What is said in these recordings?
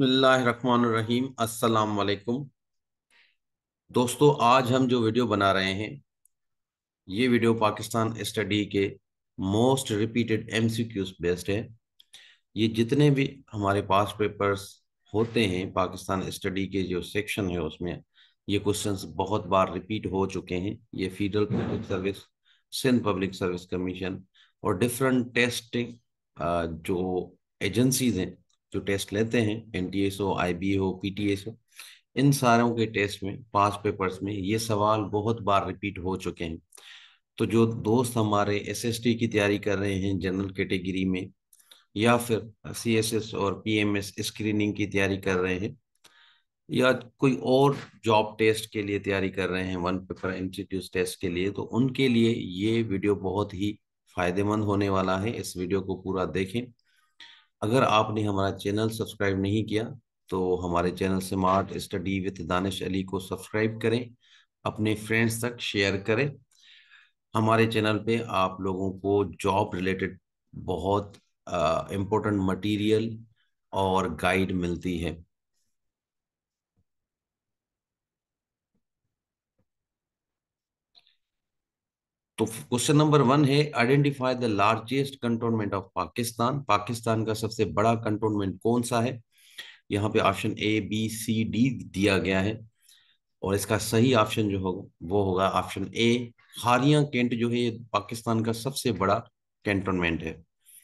बसमीम असलकुम दोस्तों आज हम जो वीडियो बना रहे हैं ये वीडियो पाकिस्तान स्टडी के most repeated M C Qs based है ये जितने भी हमारे पास पेपर्स होते हैं पाकिस्तान स्टडी के जो सेक्शन है उसमें ये क्वेश्चंस बहुत बार रिपीट हो चुके हैं ये federal public service Sindh public service commission और डिफरेंट टेस्टिंग जो एजेंसीज हैं जो टेस्ट लेते हैं एन टी एस हो आई बी हो पी टी एस हो इन सारों के टेस्ट में पास पेपर्स में ये सवाल बहुत बार रिपीट हो चुके हैं तो जो दोस्त हमारे एस एस टी की तैयारी कर रहे हैं जनरल कैटेगरी में या फिर सी एस एस और पी एम एस स्क्रीनिंग की तैयारी कर रहे हैं या कोई और जॉब टेस्ट के लिए तैयारी कर रहे हैं वन पेपर इंस्टीट्यूट टेस्ट के लिए तो उनके लिए ये वीडियो बहुत ही फायदेमंद होने वाला है इस वीडियो को पूरा देखें अगर आपने हमारा चैनल सब्सक्राइब नहीं किया तो हमारे channel smart study with Danish Ali को सब्सक्राइब करें अपने फ्रेंड्स तक शेयर करें हमारे चैनल पे आप लोगों को जॉब रिलेटेड बहुत इम्पोर्टेंट मटेरियल और गाइड मिलती है तो क्वेश्चन नंबर वन है identify the largest cantonment of Pakistan Pakistan का सबसे बड़ा कंटोनमेंट कौन सा है यहाँ पे option A B C D दिया गया है और इसका सही ऑप्शन जो होगा वो होगा ऑप्शन ए खारिया कैंट जो है पाकिस्तान का सबसे बड़ा कैंटोनमेंट है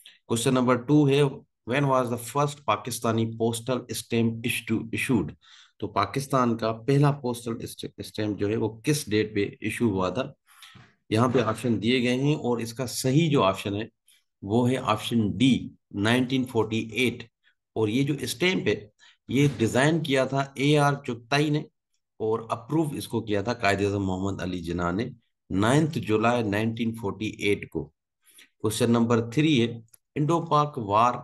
क्वेश्चन नंबर टू है when was the first Pakistani postal stamp issued तो पाकिस्तान का पहला पोस्टल स्टैम्प जो है वो किस डेट पे इशू हुआ था यहाँ पे ऑप्शन दिए गए हैं और इसका सही जो ऑप्शन है वो है ऑप्शन डी 1948 और ये जो स्टैम्प है ये डिज़ाइन किया था ए आर चुगताई ने और अप्रूव इसको किया था कायद अजम मोहम्मद अली जिना ने नाइन्थ जुलाई 1948 को क्वेश्चन नंबर थ्री है Indo Pak war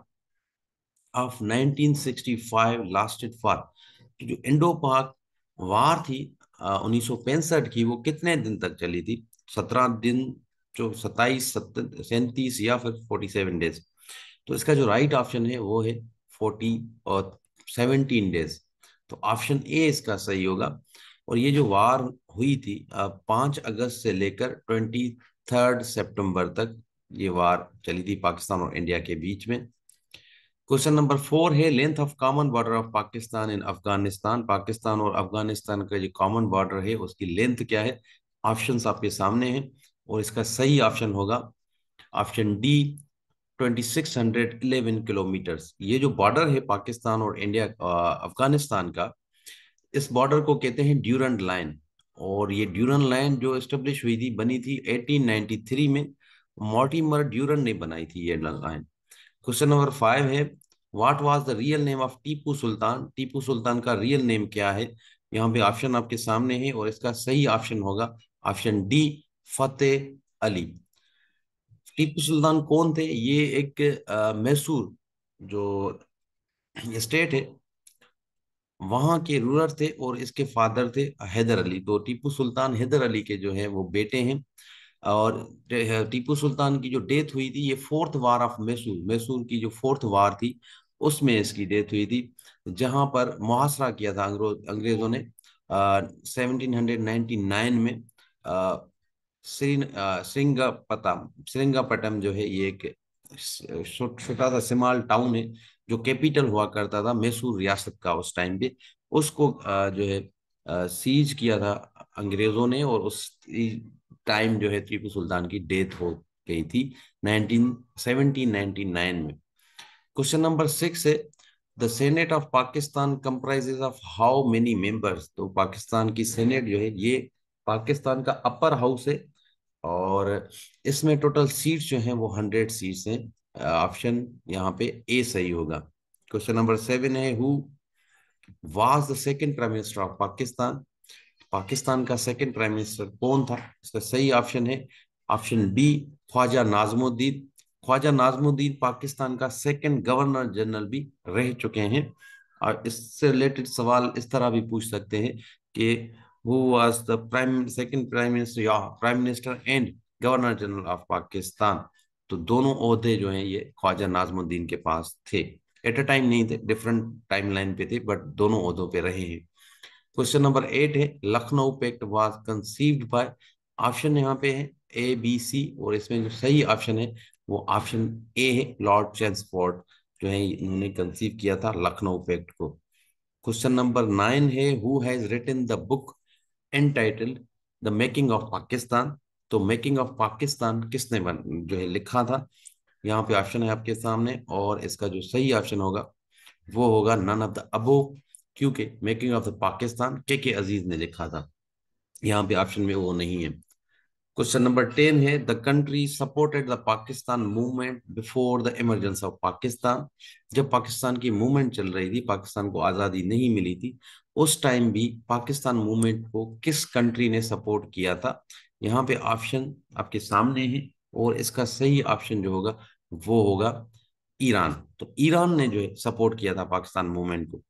of 1965 lasted for जो इंडो पाक वार थी उन्नीस की वो कितने दिन तक चली थी सत्रह दिन जो सत्ताईस सैंतीस या फिर फोर्टी सेवन डेज तो इसका जो राइट right ऑप्शन है वो है फोर्टी और सेवनटीन डेज तो ऑप्शन ए इसका सही होगा और ये जो वार हुई थी पाँच अगस्त से लेकर ट्वेंटी थर्ड सेप्टेम्बर तक ये वार चली थी पाकिस्तान और इंडिया के बीच में क्वेश्चन नंबर फोर है length of common border of Pakistan in Afghanistan Pakistan और अफगानिस्तान का जो कॉमन बॉर्डर है उसकी लेंथ क्या है ऑप्शंस आपके सामने हैं और इसका सही ऑप्शन होगा ऑप्शन डी 2611 किलोमीटर्स ये जो बॉर्डर है पाकिस्तान और इंडिया अफगानिस्तान का इस बॉर्डर को कहते हैं ड्यूरेंट लाइन और ये ड्यूरन लाइन जो एस्टेब्लिश हुई थी बनी थी 1893 में मॉर्टिमर ड्यूरन ने बनाई थी ये लाइन क्वेश्चन नंबर फाइव है what was the real name of Tipu Sultan Tipu Sultan का रियल नेम क्या है यहाँ पे ऑप्शन आपके सामने है और इसका सही ऑप्शन होगा ऑप्शन डी फतेह अली टीपू सुल्तान कौन थे ये एक मैसूर जो स्टेट है वहां के रूलर थे और इसके फादर थे हैदर अली तो टीपू सुल्तान हैदर अली के जो है वो बेटे हैं और टीपू सुल्तान की जो डेथ हुई थी ये fourth war of Mysore Mysore की जो फोर्थ वार थी उसमें इसकी डेथ हुई थी जहां पर मुहासरा किया था अंग्रेजों ने सेवनटीन हंड्रेड नाइनटी नाइन में श्रृंगपतम श्रृंगपटम जो है ये एक छोटा सा सिमाल टाउन है जो कैपिटल हुआ करता था मैसूर रियासत का उस टाइम पे उसको जो है सीज किया था अंग्रेजों ने और उस टाइम जो है टीपू सुल्तान की डेथ हो गई थी 19 1799 में क्वेश्चन नंबर सिक्स है the senate of Pakistan comprises of how many members तो पाकिस्तान की सेनेट जो है ये पाकिस्तान का अपर हाउस है और इसमें टोटल सीट्स जो हैं वो हंड्रेड सीट्स हैं ऑप्शन यहाँ पे ए सही होगा क्वेश्चन नंबर सेवन है who was the second prime minister of Pakistan Pakistan का सेकंड प्राइम मिनिस्टर कौन था इसका सही ऑप्शन है ऑप्शन बी ख्वाजा नाजमुद्दीन ख्वाजा नाजमुद्दीन पाकिस्तान का सेकंड गवर्नर जनरल भी रह चुके हैं और इससे रिलेटेड सवाल इस तरह भी पूछ सकते हैं कि who was the prime second prime minister या prime minister and governor general of Pakistan तो दोनों अहदे जो हैं ये ख्वाजा नाजमुद्दीन के पास थे एट अ टाइम नहीं थे डिफरेंट टाइम लाइन पे थे बट दोनों अहदों पे रहे हैं क्वेश्चन नंबर एट है Lucknow pact was conceived by option यहाँ पे है ए बी सी और इसमें जो सही ऑप्शन है वो ऑप्शन ए है लॉर्ड चैंसफोर्ड जो है इन्होंने कंसीव किया था लखनऊ पैक्ट को क्वेश्चन नंबर नाइन है who has written the book entitled the making of Pakistan तो मेकिंग ऑफ पाकिस्तान किसने बन जो है लिखा था यहाँ पे ऑप्शन है आपके सामने और इसका जो सही ऑप्शन होगा वो होगा नन ऑफ द अबो क्योंकि मेकिंग ऑफ द पाकिस्तान के के अजीज ने लिखा था यहाँ पे ऑप्शन में वो नहीं है क्वेश्चन नंबर टेन है the country supported the Pakistan movement before the emergence of Pakistan जब पाकिस्तान की मूवमेंट चल रही थी पाकिस्तान को आज़ादी नहीं मिली थी उस टाइम भी पाकिस्तान मूवमेंट को किस कंट्री ने सपोर्ट किया था यहाँ पे ऑप्शन आपके सामने है और इसका सही ऑप्शन जो होगा वो होगा ईरान तो ईरान ने जो है सपोर्ट किया था पाकिस्तान मूवमेंट को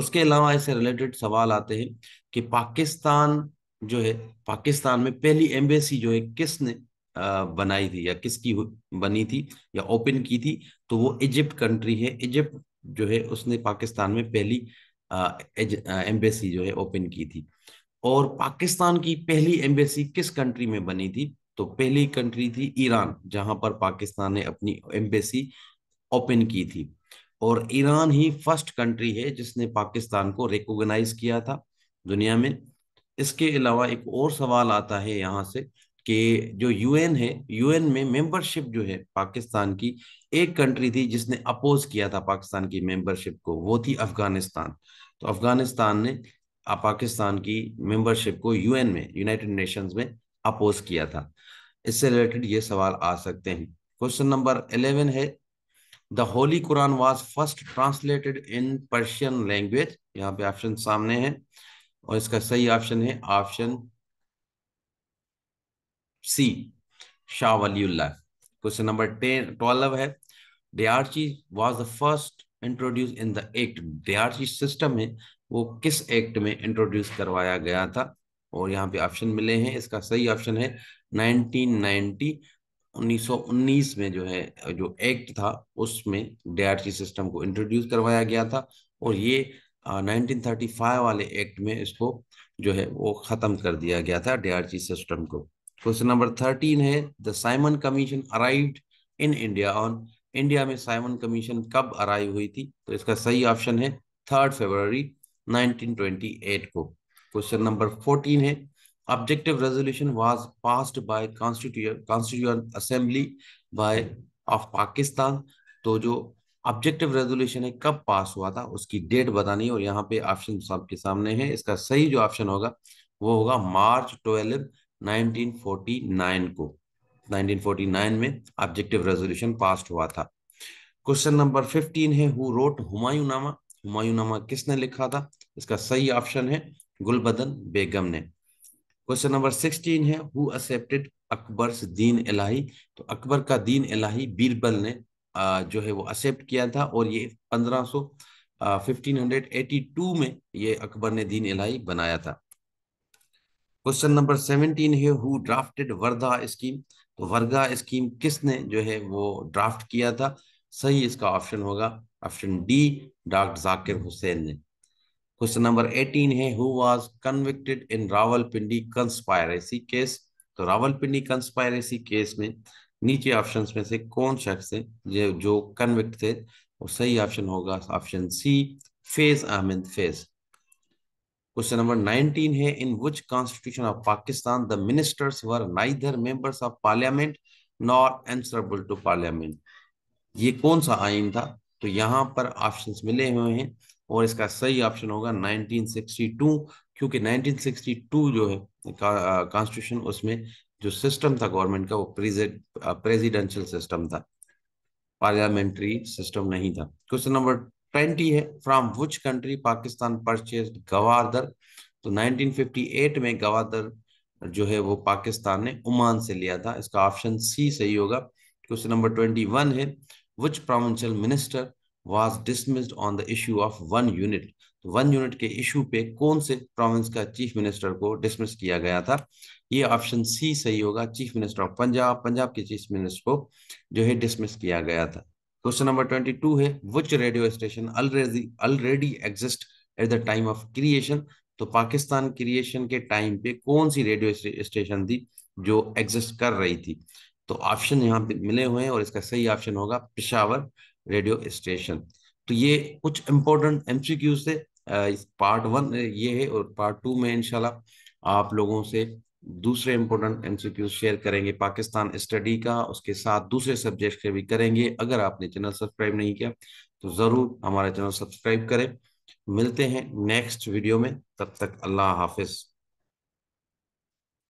उसके अलावा ऐसे रिलेटेड सवाल आते हैं कि पाकिस्तान जो है पाकिस्तान में पहली एम्बेसी जो है किसने बनाई थी या किसकी बनी थी या ओपन की थी तो वो इजिप्ट कंट्री है इजिप्ट जो है उसने पाकिस्तान में पहली एम्बेसी जो है ओपन की थी और पाकिस्तान की पहली एम्बेसी किस कंट्री में बनी थी तो पहली कंट्री थी ईरान जहां पर पाकिस्तान ने अपनी एम्बेसी ओपन की थी और ईरान ही फर्स्ट कंट्री है जिसने पाकिस्तान को रिकोगनाइज किया था दुनिया में इसके अलावा एक और सवाल आता है यहाँ से कि जो यूएन है यूएन में मेंबरशिप जो है पाकिस्तान की एक कंट्री थी जिसने अपोज किया था पाकिस्तान की मेंबरशिप को वो थी अफगानिस्तान तो अफगानिस्तान ने पाकिस्तान की मेंबरशिप को यूएन में यूनाइटेड नेशंस में अपोज किया था इससे रिलेटेड ये सवाल आ सकते हैं क्वेश्चन नंबर इलेवन है the holy Quran was first translated in Persian language यहाँ पे ऑप्शन सामने है और इसका सही ऑप्शन है option C Shah Waliullah question number ten twelve है dyarchy was the first introduce in the act dyarchy system है वो किस एक्ट में इंट्रोड्यूस करवाया गया था और यहाँ पे ऑप्शन मिले हैं इसका सही ऑप्शन है 1990 1919 में जो है जो एक्ट था उसमें डीआरसी सिस्टम को इंट्रोड्यूस करवाया गया था और ये 1935 वाले एक्ट में इसको जो है वो ख़त्म कर दिया गया था डीआरसी सिस्टम को क्वेश्चन नंबर थर्टीन है the Simon commission arrived in India on India में साइमन कमीशन कब अराइव हुई थी तो इसका सही ऑप्शन है थर्ड फेबररी 1928 को क्वेश्चन नंबर फोर्टीन है objective resolution was passed by constituent assembly by of Pakistan तो जो ऑब्जेक्टिव रेजोल्यूशन है कब पास हुआ था उसकी डेट बतानी और यहाँ पे ऑप्शन आपके सामने है इसका सही जो ऑप्शन होगा वो होगा मार्च ट्वेल्व 1949 को 1949 में ऑब्जेक्टिव रेजोल्यूशन पास हुआ था क्वेश्चन नंबर 15 है हु रोट हुमायूं नामा हुमायूं नामा किसने लिखा था इसका सही ऑप्शन है गुलबदन बेगम ने क्वेश्चन नंबर 16 है हु एक्सेप्टेड अकबर दीन इलाही तो अकबर का दीन इलाही बीरबल ने जो है वो एक्सेप्ट किया था और ये पंद्रह सौ फिफ्टीन हंड्रेड एटी टू में ये अकबर ने दीन इलाही बनाया था क्वेश्चन नंबर सेवनटीन है हु ड्राफ्टेड वर्धा स्कीम तो वर्गा स्कीम किसने जो है वो ड्राफ्ट किया था सही इसका ऑप्शन होगा option D doctor Zakir Hussain ने क्वेश्चन नंबर एटीन है who was convicted in Rawalpindi conspiracy case तो रावलपिंडी कंस्पायरेसी केस में नीचे ऑप्शंस में से कौन शख्स है जो जो कन्विक्ट थे वो सही ऑप्शन होगा option C Faiz Ahmed Faiz question number 19 है in which constitution of Pakistan the ministers were neither members of parliament nor answerable to parliament ये कौन सा आइन था तो यहाँ पर ऑप्शन मिले हुए हैं और इसका सही ऑप्शन होगा 1962 क्योंकि 1962 जो है कॉन्स्टिट्यूशन उसमें जो सिस्टम था गवर्नमेंट का वो प्रेसिडेंशियल सिस्टम uh, था पार्लियामेंट्री सिस्टम नहीं था क्वेश्चन नंबर ट्वेंटी है from which country Pakistan purchase Gwadar तो 1958 में गवादर जो है वो पाकिस्तान ने उमान से लिया था इसका ऑप्शन सी सही होगा क्वेश्चन नंबर ट्वेंटी वन है which provincial minister was dismissed on the issue of one unit तो वन यूनिट के इशू पे कौन से प्रोविंस का चीफ मिनिस्टर को डिसमिस किया गया था ये ऑप्शन सी सही होगा chief minister of Punjab Punjab के चीफ मिनिस्टर को जो है डिसमिस किया गया था क्वेश्चन नंबर ट्वेंटी टू है which radio station already already exist at the time of creation तो पाकिस्तान क्रिएशन के टाइम पे कौन सी रेडियो स्टेशन थी जो एग्जिस्ट कर रही थी तो ऑप्शन यहाँ पे मिले हुए हैं और इसका सही ऑप्शन होगा पिशावर रेडियो स्टेशन तो ये कुछ इम्पोर्टेंट एमसीक्यूज थे पार्ट वन ये है और पार्ट टू में इनशाला आप लोगों से दूसरे इम्पोर्टेंट एमसीक्यूज शेयर करेंगे पाकिस्तान स्टडी का उसके साथ दूसरे सब्जेक्ट के भी करेंगे अगर आपने चैनल सब्सक्राइब नहीं किया तो जरूर हमारा चैनल सब्सक्राइब करें मिलते हैं नेक्स्ट वीडियो में तब तक अल्लाह हाफिज़